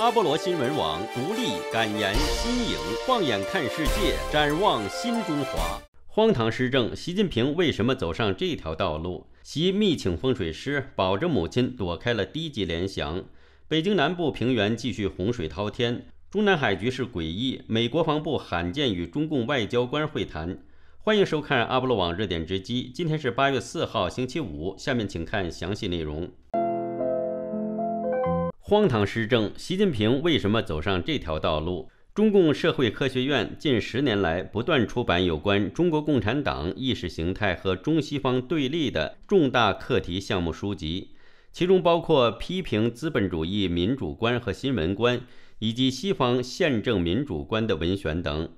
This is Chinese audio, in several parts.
阿波罗新闻网独立敢言新颖，放眼看世界，展望新中华。荒唐施政，习近平为什么走上这条道路？习密请风水师，保着母亲躲开了低级联想。北京南部平原继续洪水滔天，中南海局势诡异。美国防部罕见与中共外交官会谈。欢迎收看阿波罗网热点直击。今天是八月四号，星期五。下面请看详细内容。荒唐施政，习近平为什么走上这条道路？中共社会科学院近十年来不断出版有关中国共产党意识形态和中西方对立的重大课题项目书籍，其中包括批评资本主义民主观和新闻观，以及西方宪政民主观的文选等。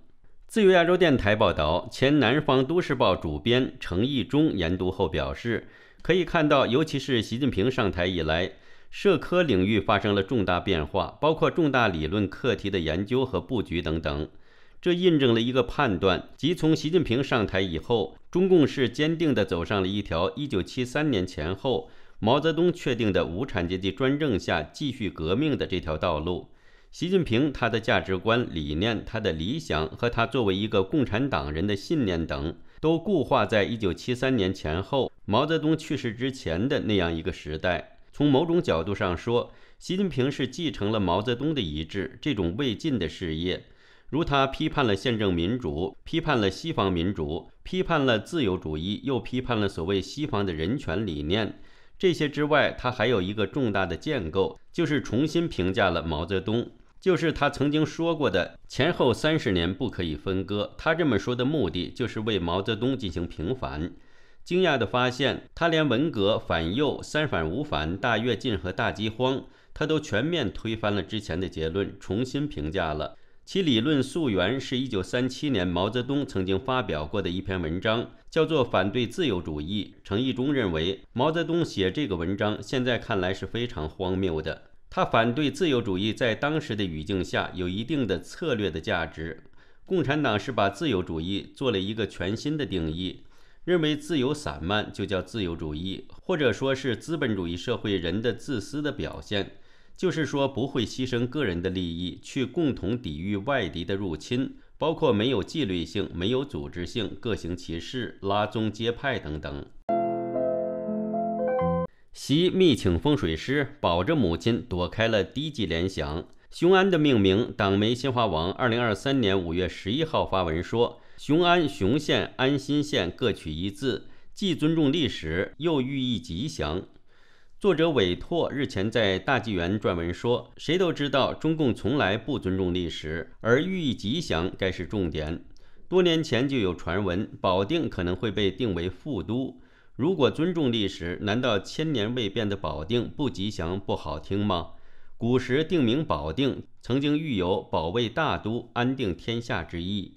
自由亚洲电台报道，前南方都市报主编程毅中研读后表示，可以看到，尤其是习近平上台以来。社科领域发生了重大变化，包括重大理论课题的研究和布局等等，这印证了一个判断：即从习近平上台以后，中共是坚定地走上了一条1973年前后毛泽东确定的无产阶级专政下继续革命的这条道路。习近平他的价值观、理念、他的理想和他作为一个共产党人的信念等，都固化在一九七三年前后毛泽东去世之前的那样一个时代。从某种角度上说，习近平是继承了毛泽东的遗志，这种未尽的事业。如他批判了宪政民主，批判了西方民主，批判了自由主义，又批判了所谓西方的人权理念。这些之外，他还有一个重大的建构，就是重新评价了毛泽东，就是他曾经说过的“前后三十年不可以分割”。他这么说的目的，就是为毛泽东进行平反。惊讶地发现，他连文革、反右、三反五反、大跃进和大饥荒，他都全面推翻了之前的结论，重新评价了。其理论溯源是一九三七年毛泽东曾经发表过的一篇文章，叫做《反对自由主义》。程义中认为，毛泽东写这个文章，现在看来是非常荒谬的。他反对自由主义，在当时的语境下有一定的策略的价值。共产党是把自由主义做了一个全新的定义。认为自由散漫就叫自由主义，或者说是资本主义社会人的自私的表现，就是说不会牺牲个人的利益去共同抵御外敌的入侵，包括没有纪律性、没有组织性、各行其事、拉宗接派等等。习密请风水师，保着母亲躲开了低级联想。雄安的命名，党媒新华网二零二三年五月十一号发文说。雄安、雄县、安新县各取一字，既尊重历史，又寓意吉祥。作者韦拓日前在大纪元撰文说：“谁都知道中共从来不尊重历史，而寓意吉祥该是重点。多年前就有传闻，保定可能会被定为副都。如果尊重历史，难道千年未变的保定不吉祥、不好听吗？古时定名保定，曾经寓有保卫大都、安定天下之意。”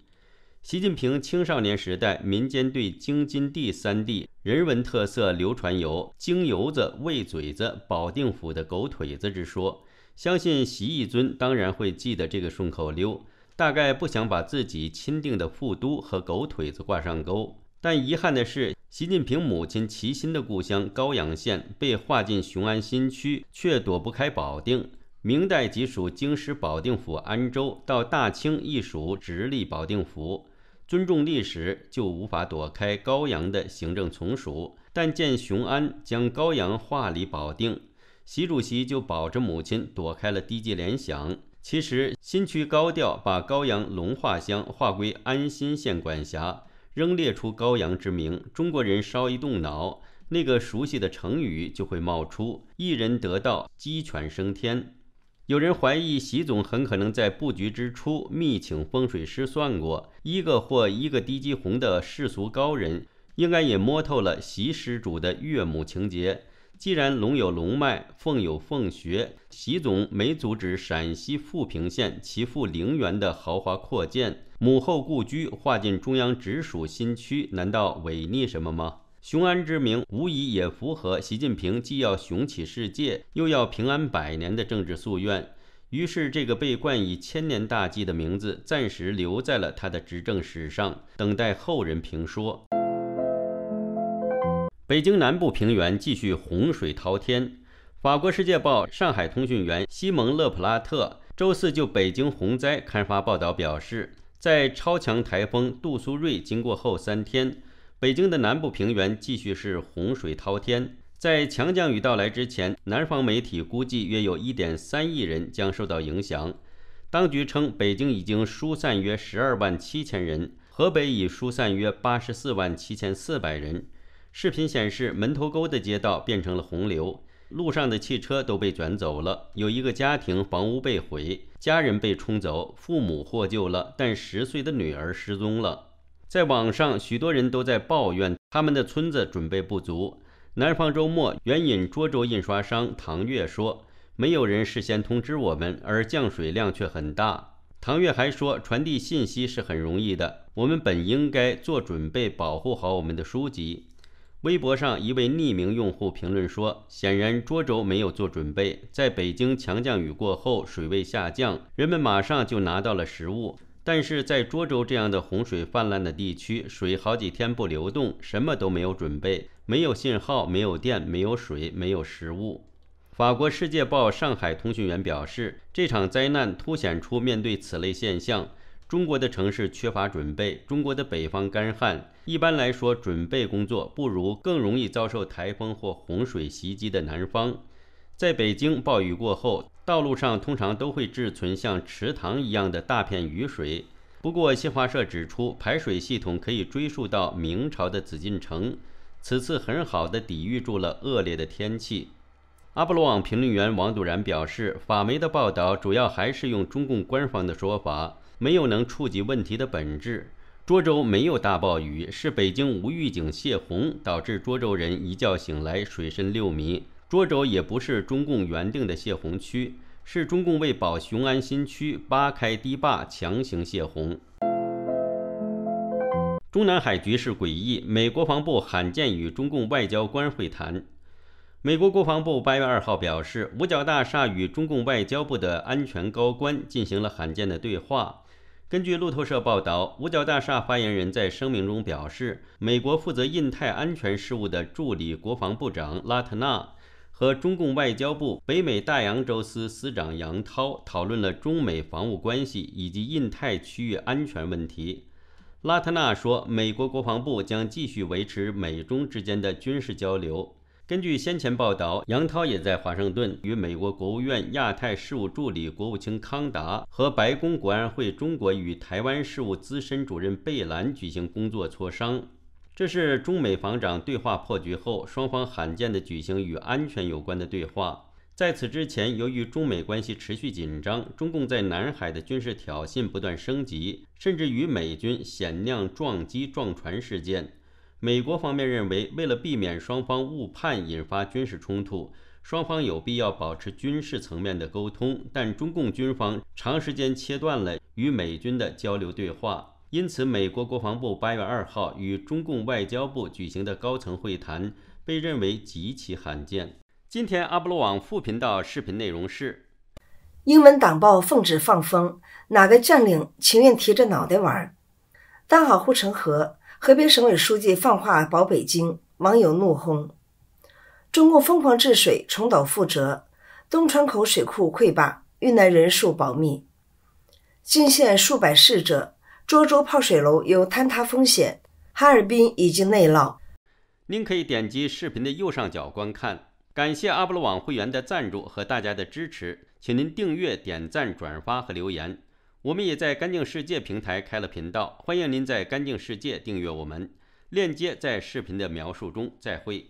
习近平青少年时代，民间对京津地三地人文特色流传有“京油子、卫嘴子、保定府的狗腿子”之说。相信习一尊当然会记得这个顺口溜，大概不想把自己钦定的副都和狗腿子挂上钩。但遗憾的是，习近平母亲齐心的故乡高阳县被划进雄安新区，却躲不开保定。明代即属京师保定府安州，到大清亦属直隶保定府。尊重历史，就无法躲开高阳的行政从属。但见雄安将高阳划离保定，习主席就保着母亲躲开了低级联想。其实，新区高调把高阳隆化乡划归安新县管辖，仍列出高阳之名。中国人稍一动脑，那个熟悉的成语就会冒出：一人得道，鸡犬升天。有人怀疑，习总很可能在布局之初密请风水师算过，一个或一个低级红的世俗高人，应该也摸透了习施主的岳母情节。既然龙有龙脉，凤有凤穴，习总没阻止陕西富平县其父陵园的豪华扩建，母后故居划进中央直属新区，难道违逆什么吗？雄安之名无疑也符合习近平既要雄起世界，又要平安百年的政治夙愿。于是，这个被冠以千年大计的名字暂时留在了他的执政史上，等待后人评说。北京南部平原继续洪水滔天。法国《世界报》上海通讯员西蒙·勒普拉特周四就北京洪灾刊发报道表示，在超强台风杜苏芮经过后三天。北京的南部平原继续是洪水滔天。在强降雨到来之前，南方媒体估计约有1.3亿人将受到影响。当局称，北京已经疏散约12万七千人，河北已疏散约84万7千四百人。视频显示，门头沟的街道变成了洪流，路上的汽车都被卷走了。有一个家庭，房屋被毁，家人被冲走，父母获救了，但十岁的女儿失踪了。在网上，许多人都在抱怨他们的村子准备不足。南方周末援引涿州印刷商唐月说：“没有人事先通知我们，而降水量却很大。”唐月还说：“传递信息是很容易的，我们本应该做准备，保护好我们的书籍。”微博上一位匿名用户评论说：“显然涿州没有做准备。在北京强降雨过后，水位下降，人们马上就拿到了食物。”但是在涿州这样的洪水泛滥的地区，水好几天不流动，什么都没有准备，没有信号，没有电，没有水，没有食物。法国《世界报》上海通讯员表示，这场灾难凸显出面对此类现象，中国的城市缺乏准备。中国的北方干旱，一般来说，准备工作不如更容易遭受台风或洪水袭击的南方。在北京，暴雨过后。道路上通常都会滞存像池塘一样的大片雨水。不过，新华社指出，排水系统可以追溯到明朝的紫禁城，此次很好的抵御住了恶劣的天气。阿波罗网评论员王祖然表示，法媒的报道主要还是用中共官方的说法，没有能触及问题的本质。涿州没有大暴雨，是北京无预警泄洪导致涿州人一觉醒来水深六米。涿州也不是中共原定的泄洪区，是中共为保雄安新区扒开堤坝强行泄洪。中南海局势诡异，美国防部罕见与中共外交官会谈。美国国防部八月二号表示，五角大厦与中共外交部的安全高官进行了罕见的对话。根据路透社报道，五角大厦发言人在声明中表示，美国负责印太安全事务的助理国防部长拉特纳。和中共外交部北美大洋洲司司长杨涛讨论了中美防务关系以及印太区域安全问题。拉特纳说，美国国防部将继续维持美中之间的军事交流。根据先前报道，杨涛也在华盛顿与美国国务院亚太事务助理国务卿康达和白宫国安会中国与台湾事务资深主任贝兰举行工作磋商。这是中美防长对话破局后，双方罕见的举行与安全有关的对话。在此之前，由于中美关系持续紧张，中共在南海的军事挑衅不断升级，甚至与美军险酿撞击撞船事件。美国方面认为，为了避免双方误判引发军事冲突，双方有必要保持军事层面的沟通，但中共军方长时间切断了与美军的交流对话。因此，美国国防部八月二号与中共外交部举行的高层会谈被认为极其罕见。今天，阿波罗网副频道视频内容是：英文党报奉旨放风，哪个将领情愿提着脑袋玩？当好护城河，河北省委书记放话保北京，网友怒轰：中共疯狂治水，重蹈覆辙。东川口水库溃坝，遇难人数保密，近现数百逝者。涿州泡水楼有坍塌风险，哈尔滨已经内涝。您可以点击视频的右上角观看。感谢阿波罗网会员的赞助和大家的支持，请您订阅、点赞、转发和留言。我们也在干净世界平台开了频道，欢迎您在干净世界订阅我们，链接在视频的描述中。再会。